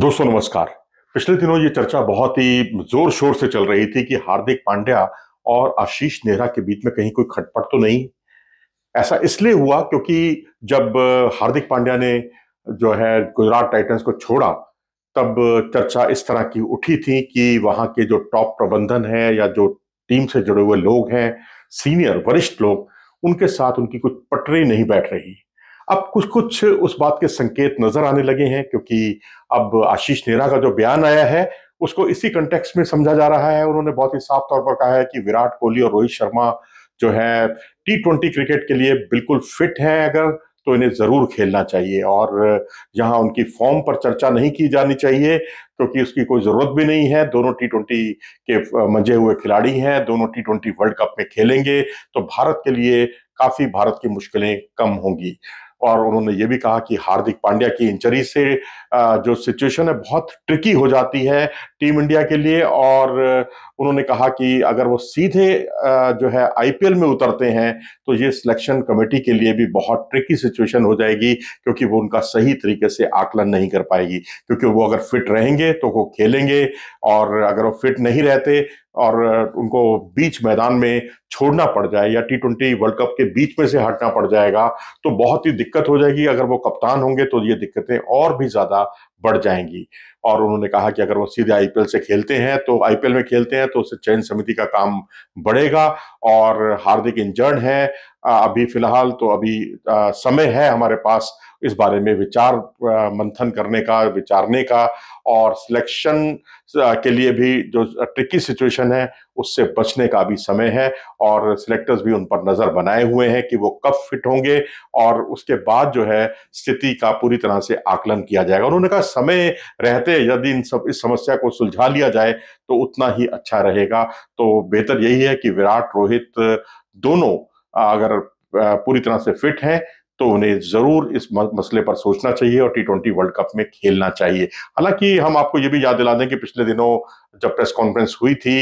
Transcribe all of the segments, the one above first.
दोस्तों नमस्कार पिछले दिनों ये चर्चा बहुत ही जोर शोर से चल रही थी कि हार्दिक पांड्या और आशीष नेहरा के बीच में कहीं कोई खटपट तो नहीं ऐसा इसलिए हुआ क्योंकि जब हार्दिक पांड्या ने जो है गुजरात टाइटंस को छोड़ा तब चर्चा इस तरह की उठी थी कि वहां के जो टॉप प्रबंधन है या जो टीम से जुड़े हुए लोग हैं सीनियर वरिष्ठ लोग उनके साथ उनकी कुछ पटरी नहीं बैठ रही अब कुछ कुछ उस बात के संकेत नजर आने लगे हैं क्योंकि अब आशीष नेहरा का जो बयान आया है उसको इसी कंटेक्स में समझा जा रहा है उन्होंने बहुत ही साफ तौर पर कहा है कि विराट कोहली और रोहित शर्मा जो है टी ट्वेंटी क्रिकेट के लिए बिल्कुल फिट हैं अगर तो इन्हें जरूर खेलना चाहिए और यहाँ उनकी फॉर्म पर चर्चा नहीं की जानी चाहिए क्योंकि उसकी कोई जरूरत भी नहीं है दोनों टी ट्वेंटी के मजे हुए खिलाड़ी हैं दोनों टी ट्वेंटी वर्ल्ड कप में खेलेंगे तो भारत के लिए काफी भारत की मुश्किलें कम होंगी और उन्होंने ये भी कहा कि हार्दिक पांड्या की इंजरी से जो सिचुएशन है बहुत ट्रिकी हो जाती है टीम इंडिया के लिए और उन्होंने कहा कि अगर वो सीधे जो है आईपीएल में उतरते हैं तो ये सिलेक्शन कमेटी के लिए भी बहुत ट्रिकी सिचुएशन हो जाएगी क्योंकि वो उनका सही तरीके से आकलन नहीं कर पाएगी क्योंकि वो अगर फिट रहेंगे तो वो खेलेंगे और अगर वो फिट नहीं रहते और उनको बीच मैदान में छोड़ना पड़ जाए या टी ट्वेंटी वर्ल्ड कप के बीच में से हटना पड़ जाएगा तो बहुत ही दिक्कत हो जाएगी अगर वो कप्तान होंगे तो ये दिक्कतें और भी ज़्यादा बढ़ जाएंगी और उन्होंने कहा कि अगर वो सीधे आईपीएल से खेलते हैं तो आईपीएल में खेलते हैं तो उससे चयन समिति का काम बढ़ेगा और हार्दिक इंजर्ड है अभी फिलहाल तो अभी समय है हमारे पास इस बारे में विचार मंथन करने का विचारने का और सिलेक्शन के लिए भी जो ट्रिकी सिचुएशन है उससे बचने का भी समय है और सिलेक्टर्स भी उन पर नज़र बनाए हुए हैं कि वो कब फिट होंगे और उसके बाद जो है स्थिति का पूरी तरह से आकलन किया जाएगा उन्होंने कहा समय रहते यदि इन सब इस समस्या को सुलझा लिया जाए तो उतना ही अच्छा रहेगा तो बेहतर यही है कि विराट रोहित दोनों अगर पूरी तरह से फिट हैं तो उन्हें जरूर इस मसले पर सोचना चाहिए और टी ट्वेंटी वर्ल्ड कप में खेलना चाहिए हालांकि हम आपको ये भी याद दिला दें कि पिछले दिनों जब प्रेस कॉन्फ्रेंस हुई थी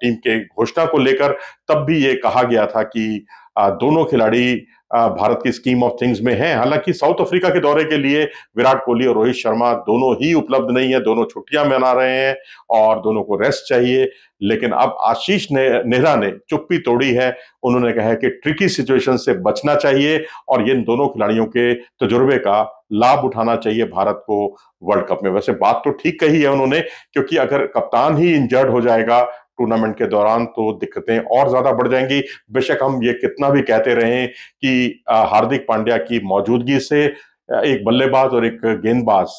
टीम के घोषणा को लेकर तब भी ये कहा गया था कि दोनों खिलाड़ी भारत की स्कीम ऑफ थिंग्स में हैं हालांकि साउथ अफ्रीका के दौरे के लिए विराट कोहली और रोहित शर्मा दोनों ही उपलब्ध नहीं है दोनों छुट्टियां मना रहे हैं और दोनों को रेस्ट चाहिए लेकिन अब आशीष ने नेहरा ने चुप्पी तोड़ी है उन्होंने कहा है कि ट्रिकी सिचुएशन से बचना चाहिए और इन दोनों खिलाड़ियों के तजुर्बे का लाभ उठाना चाहिए भारत को वर्ल्ड कप में वैसे बात तो ठीक कही है उन्होंने क्योंकि अगर कप्तान ही इंजर्ड हो जाएगा टूर्नामेंट के दौरान तो दिक्कतें और ज्यादा बढ़ जाएंगी बेशक हम ये कितना भी कहते रहे कि हार्दिक पांड्या की मौजूदगी से एक बल्लेबाज और एक गेंदबाज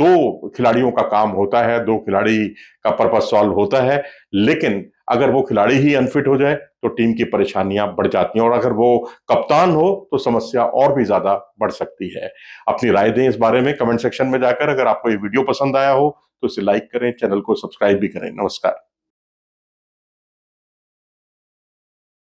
दो खिलाड़ियों का काम होता है दो खिलाड़ी का पर्पज सॉल्व होता है लेकिन अगर वो खिलाड़ी ही अनफिट हो जाए तो टीम की परेशानियां बढ़ जाती हैं और अगर वो कप्तान हो तो समस्या और भी ज्यादा बढ़ सकती है अपनी राय दें इस बारे में कमेंट सेक्शन में जाकर अगर आपको ये वीडियो पसंद आया हो तो इसे लाइक करें चैनल को सब्सक्राइब भी करें नमस्कार